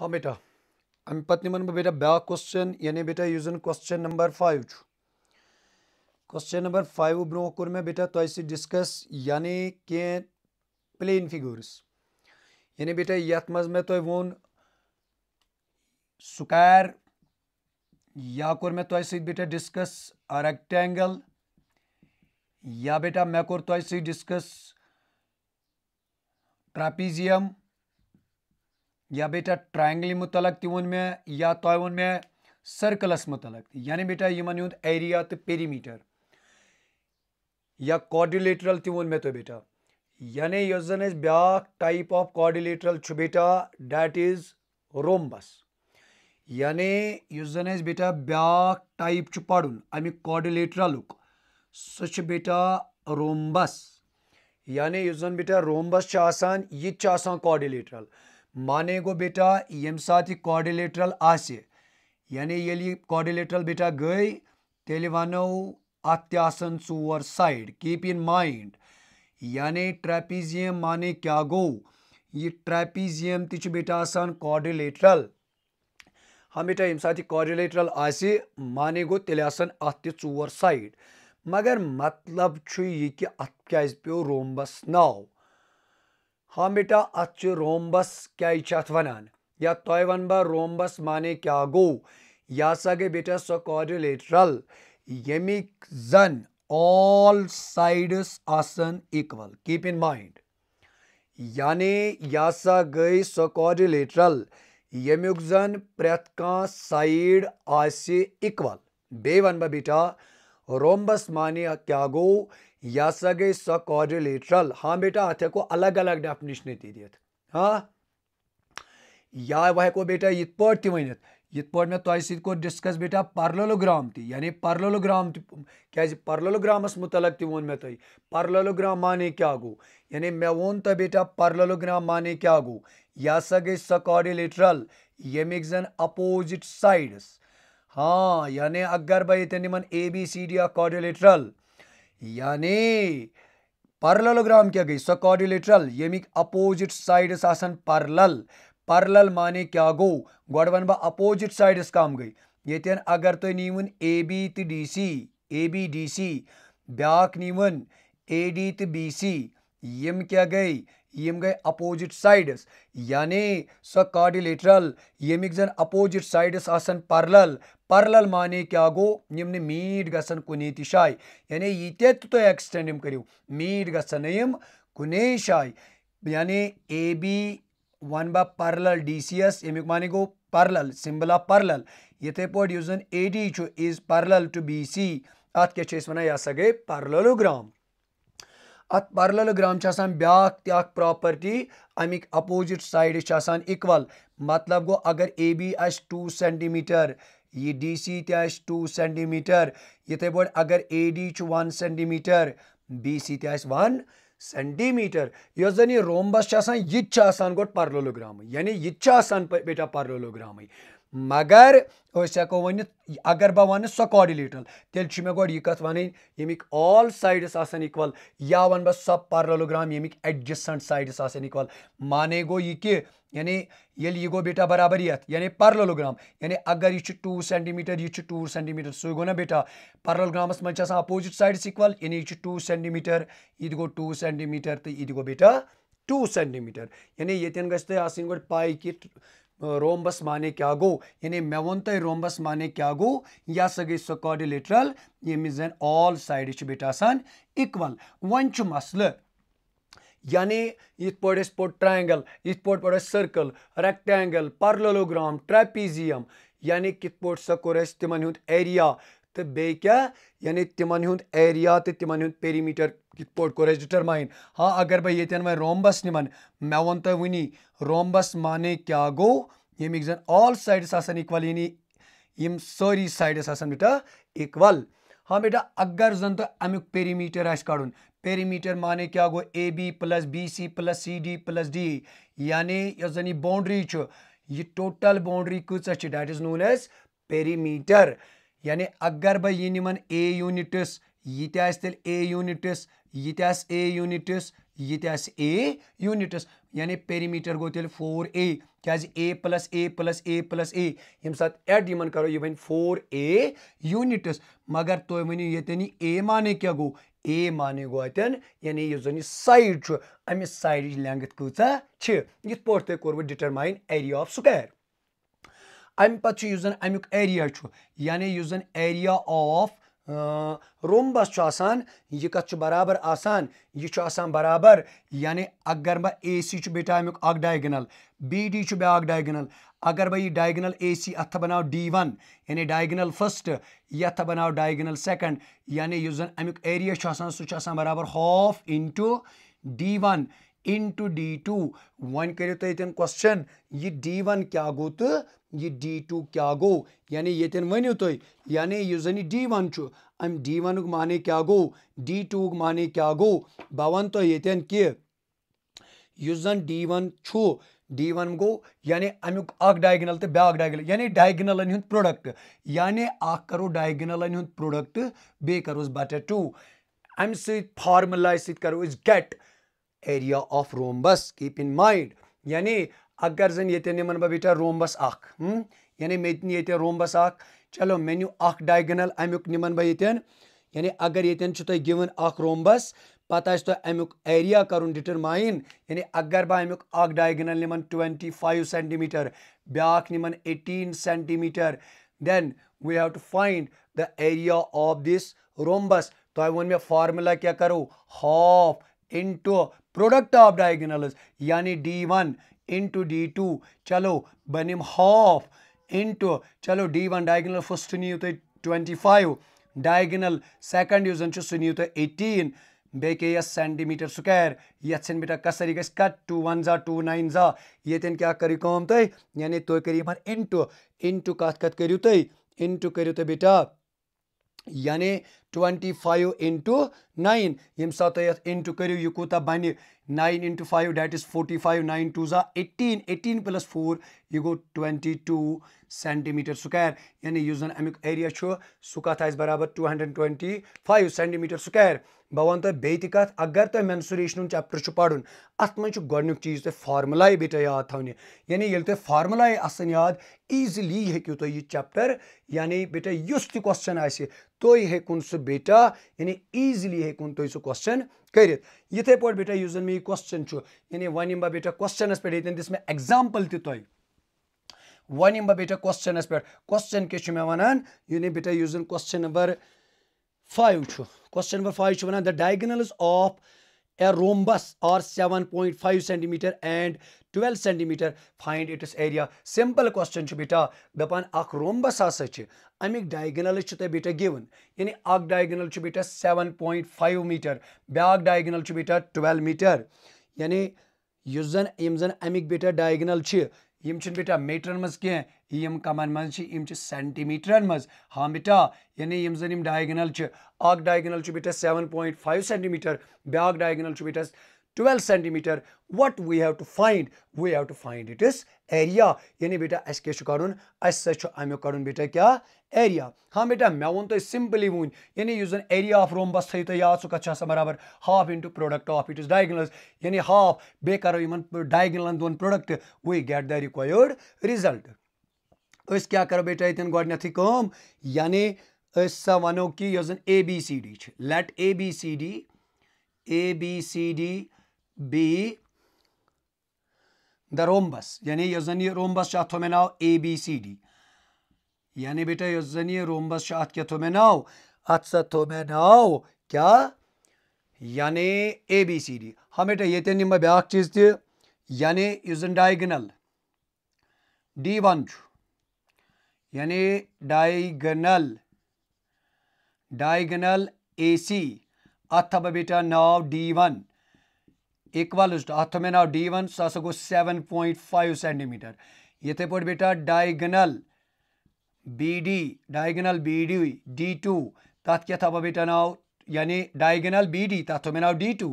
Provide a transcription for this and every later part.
हाँ बेटा अम पत्नी मन बेटा ब्या क्वेश्चन यानी बेटा यूजन question number five question number five ब्रो कोर मे बेटा तो ऐसे डिस्कस यानी कह प्लेन फिगर्स यानी बेटा ये मे तो वो स्क्वायर या कोर मे तो बेटा डिस्कस रेक्टेंगल या बेटा मे कोर तो डिस्कस ट्रापीजियम या बेटा ट्रायंगल मुतलक ति वो मे या तो वो मैं सर्कलस मुतलक यानी बेटा इन हूँ एरिया तो पेरीमीटर तो या कॉर्डिलेटरल ति वो मे तो बेटा यानी इस जन ब्या टाइप ऑफ कॉर्डिलेटरल बेटा डैट इज रोमबस यानी इस जन बेटा ब्या टाइप पड़ अमि कॉर्डिलेटरल सह बेटा रोमबस यानी इस जन बेटा रोमबस यह कॉर्डिलेटरल माने गो बेटा यम यह कॉर्डिलेटरल आने ये कॉर्डिलेटरल बेटा गई तेल वनो अतन चोर साइड कीप इन माइंड यानी ट्रैपीजियम माने क्या गो ये ट्रैपीजियम तिच बेटा आसान कॉर्डिलेटरल हाँ बेटा ये साथ कॉर्डिलेटरल आने गो तेल अत चोर साइड मगर मतलब यह कि अत पे रोमबस नाव हाँ बेटा अत रोम्बस क्या अत वनान या तय वन बह रोम्बस माने क्या गो यह हसा गई बेटा सो कॉर्डिलेटरल यमिक जन ऑल साइड्स आसन इक्वल कीप इन माइंड यानी यह हसा गई सो कॉर्डिलेटरल यमुक जन प्रत कह साइड आक्वल बे वन बह बेटा रोम्बस माने क्या गो यह सा गई स कॉरिलेटरल हाँ बेटा अथे को अलग अलग डेफिनेशन ती दित हाँ या वह को बेटा यथ पे वन यथ पे मे तुम सो डिस्कस बेटा पर्लोलोग्राम ती यानी पर्लोलोग्राम क्या पर्लोलोग्रामस मुतलक तो वो तुम पर्लोलोग्राम माने क्या गो यानि मे वो तो बेटा पर्लोलोग्राम माने क्या गो यह सा गई सो कॉरिलेटरल यमिक जन अपोजिट साइडस हाँ यानि अगर बह ये ए बी सी डी आ कॉरिलेटरल यानी पैरेललोग्राम क्या गई कॉर्डिलेटरल यमिक अपोजिट साइडस आसन पैरेलल पैरेलल माने क्या गो ग बह अपोजिट साइडस कम गई ये अगर तुम तो नीवन ए बी तो D C A B D C ब्या नीवन ए डी तो बी सी यम क्या गई ये गए अपोजिट साइड्स यानी स कार्डिलेटरल यम जन अपोजिट साइड्स आसन परलल परलल माने क्या गो यम मीट गसन कुने ति यानी ये तो तुम तो एक्सटेंड करो मीट गसन यम कुने शाय यानी ए बी वन बा परलल डी सी एस यमुक माने गो परलल सिम्बल ऑफ परलल ये पे जन A D is parallel to B C अत क्या वन यह गए परललोग्राम अत पर्ललोग्राम ब्याक तक प्रॉपर्टी अमिक अपोजिट साइड इक्वल मतलब गो अगर ए बी आ टू सेंटीमीटर ये डी सी टू सेंटीमीटर इथे पे अगर A D one centimetre B C one centimetre यो जन यह रोमबस यह गोट पर्लोलोग्राम यानी यह बेटा पर्लोलोग्राम मगर हेको वन अगर बह वन सो कॉर्डिलेटरल तेल मे गत वन यमिक ऑल साइड्स या वन बस सो पर्लोग्राम यमिक एडजस्टेंट सइडस आसन इक्वल माने गो ये कि यानी ये गो बेटा बराबर ये यानी पर्लोग्राम यानी अगर यह टू सेंटीमीटर यह टू सेंटीमीटर सो गो ना बेटा पर्लोग्राम मैं अपोजिट सइडस इक्वल यानी यह टू सेंटीमीटर यह गो टू सेंटीमीटर तो ये गो बेटा टू सेंटीमीटर यानी ये गई पाई गई कि रोमबस माने क्या गो यानी मे वो तुम रोमबस माने क्या गो यह हा गई सो कॉडिलेटरल यमि जन ऑल साइड बेटा इक्वल वन मसल यानी इत पे पो ट्रायंगल इत पे पो सर्कल रेक्टेंगल पर्लोग्राम ट्रेपीजियम यानी कित पे सो कोर तिमन हूँ एरिया तो बे क्या यानी तिमन एरिया तो तिमन पेरीमीटर कित पे कोर डिटरमाइन हाँ अगर बह ये वह रोमबस नमन मे वो तुम वनी रोम्बस माने क्या गो यमिक जन ऑल साइड्स आसान इक्वल यानी यम सारी साइड्स आसान बेटा इक्वल हाँ बेटा अगर जन तो अमुक पेरीमीटर आ कड़ पेरीमीटर माने क्या गो A B plus B C plus C D plus D यानी इस जन यह बाउंड्री यह टोटल बाउंड्री कच that is known as perimeter यानी अगर बह इन ए यूनिटस यह तेल ए यूनिटस यह ए यूनिटस यह ए यूनिटस यानी पेरीमीटर गो तेल फोर ए क्या A plus A plus A plus A ये एड इन करो यह बन फोर ए यूनिट्स मगर तुम तो वन यन ए माने क्या गो ए माने गो अतन यानी यह जन साइड अमि साइड लेंगथ कۭژ ये पे तुम कोर डिटरमाइन एरिया ऑफ स्क्वायर अम पे अमुक एरिया यानी यह जन एरिया ऑफ रोम्बस आसान यह कत बराबर आसान यह बराबर यानि अगर बह ए सी बेटा अमुक डायगनल बी डी ब्या डायगनल अगर बह यह डायगनल ए सी अत बनाव डी वन यानि डायगनल फर्स्ट यथ बनाव डायगनल सेकंड यानि इस जन अमुक एरिया सह बराबर half into D one into D two वन करो तुम क्वेश्चन यह डी वन क्या गो तो ये डी टू क्या गो यानी ये वनु तुम यानी इस जन डी वन अम डी वन माने क्या गो डी टू माने क्या गो बह वन तो ये कि जन डी वन डी वन गो यानी अमुक अख तो ब्या डायगनल यानी डायगनलन हूँ प्रोडक्ट यानी करो डायगनलन हूँ प्रोडक्ट बे करो बटे टू अम सार्मुल so get area of rhombus keep in mind यानी अगर जन ये नमन बह बेटा रोमबस अख हम्म? यानी मे ये रोमबस चलो मे नू अख डायगनल अमुक नमन बह ये यानी अगर ये तुह गिवन अख रोमबस पत तो अमुक एरिया कर डिटरमाइन यानी अगर बह अमुक अख डायगनल नमन ट्वेंटी फाइव सेंटीमीटर ब्याख नमन eighteen centimetre then we have to find the area of this rhombus तुह तो वो मे फार्मूला क्या करो half into product of diagonals यानि D one into D two चलो बनिम हाफ इंटू चलो डी वन डायगनल फर्स्ट नियो तुम ट्वेंटी फाइव डायगनल सेकंड यु जन सह नियो तुम एटीन बे सेंटीमीटर स्क्वायर ये बेटा कसरी यह कट टू वन जा टू नाइन जा ये क्या करो कम तुम यानि तुम कर इन इंटू इंटू कत कत करू तुम इंटू करू तुम बेटा यानि ट्वेंटी फाइव इंटू नाइन ये सात इंटू करू यह कूत बन nine into five that is forty five nine two जा एटीन एटीन प्लस फोर यह गो ट्वेंटी टू सेंटीमीटर स्कोर यानी यु जन अमुक एरिया सह कथ आज बराबर two hundred twenty five centimetre square बह वन तुम बे अगर तुम मेनसुरेशन चैप्टर पड़न अत मे गुक चीज तुम फार्मुल बेटे याद थे यानी ये तुम फार्मुल आद ईजिली हूँ तुम यह चैप्टर यानी बेटा उस तुशन आ तुम हेकुन सो बेटा यानी इजिली हेकुन तुम सह क्वेश्चन कर इथे पे बेटा इस मे यह यानी वन बह बेटा क्वेश्चनस पे ये दिस मे एग्जाम्पल तय वन बह बेटा क्वेश्चनस पे क्वेश्चन क्या मे वनान यह बेटा इस question number five question number five the diagonal of a rhombus are seven point five centimetre and 12 centimetre find its area simple question बेटा दपान अख रोमबस हसा अमिक डायगनल बेटा गिवन यानी अख डायगनल बेटा 7.5 मीटर ब्या डायगनल बेटा 12 मीटर यानी यस जन जन अमिक बेटा डायगनल यम बेटा मीटरन मज कम कमन मं सेंटीमीटरन मज हाँ बेटा यानी जन डायगनल अख डायगनल बेटा सेवन पॉइंट फाइव सेंटीमीटर ब्या डायगनल बेटा 12 centimetre what we have to find we have to find it is area यानी बेटा अस क्या करुन अस सच अमु करुन बेटा क्या एरिया हाँ बेटा मे वो तो सिंपली वन यानी उस जन एरिया ऑफ रोमबस थो याद सह कत अच्छा बराबर half into product of it diagonals यानी हाफ बे करो इन डायगनलन दोन product we get the required result अस क्या करो बेटा ये गोडनथ कम यानी सा वो कि यह A B C D let A B C D A B C D B the rhombus yani yazaniye rhombus şah tomenav A B C D yani बेटा yazaniye rhombus şah क्या tomenav atsa tomenav kya, yani A B C D ha बेटा yeten nima biak çizdi yani yüzün diagonal D1 yani diagonal diagonal AC at बेटा now D1 equals अत मे नाव D one सह गो seven point five centimetre इथे पे बेटा diagonal B D diagonal B D D two तथ क्या थो बेटा ना यानि डायगनल बी डी तथ थो मे ना डी टू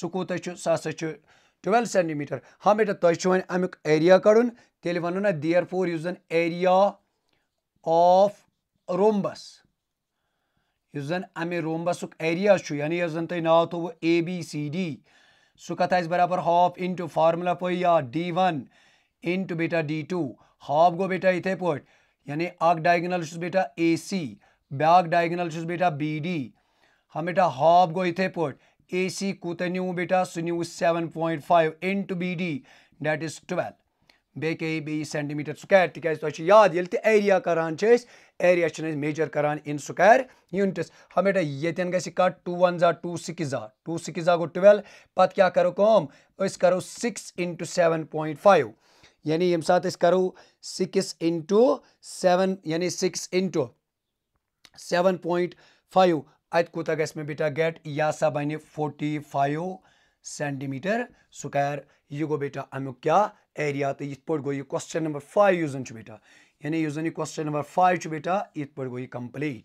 सह कूत सह हसा ट्वेल्व सेंटीमीटर हाँ बेटा तुम वे अमुक एरिया कड़न तेल वो ना दियर फोर इस जन एरिया ऑफ रोम्बस इस जन अमे रोम्बस एरिया यानी इस जन तुम नाव थो ए बी सी डी सो कथा इस बराबर हॉफ इंटू फार्मूला या डी वन इन टू बेटा डी टू हॉफ गो बेटा इथे पोट यानी अग डायगनल बेटा ए सी ब्याग डायगनल बेटा बी डी हम बेटा हॉफ गो इथे पोट ए सी कूत न्यू बेटा सु न्यू seven point five into B D that is twelve بیٚیہِ کیٛاہ بیٚیہِ سینٹی میٖٹر سُکیر تِکیٛازِ تۄہہِ چھُ یاد ییٚلہِ تہِ ایریا کران چھِ أسۍ ایریا چھِنہٕ أسۍ میجر کران اِن سُکیر یوٗنِٹٕس ہمیٹا ییٚتٮ۪ن گژھِ کَٹ ٹوٗ وَن زا ٹوٗ سِکِس زا ٹوٗ سِکِس زا گوٚو ٹُوٮ۪ل پَتہٕ کیٛاہ کَرو کٲم أسۍ کَرو six into seven point five یعنی ییٚمہِ ساتہٕ أسۍ کَرو سِکِس اِنٹوٗ سٮ۪وَن یعنی six into seven point five اَتہِ کوٗتاہ گژھِ مےٚ بیٹا گیٹ یہِ ہسا بَنہِ forty five centimetre square یہِ گوٚو بیٹا اَمیُک کیٛاہ ایریا تو یِتھ پٲٹھۍ گوٚو یہِ کۄسچن نمبر فایِو یُس زَن چھُ بیٹا یعنی یُس زَن یہِ کۄسچن نمبر فایِو چھُ بیٹا یِتھ پٲٹھۍ گوٚو یہِ کَمپٕلیٖٹ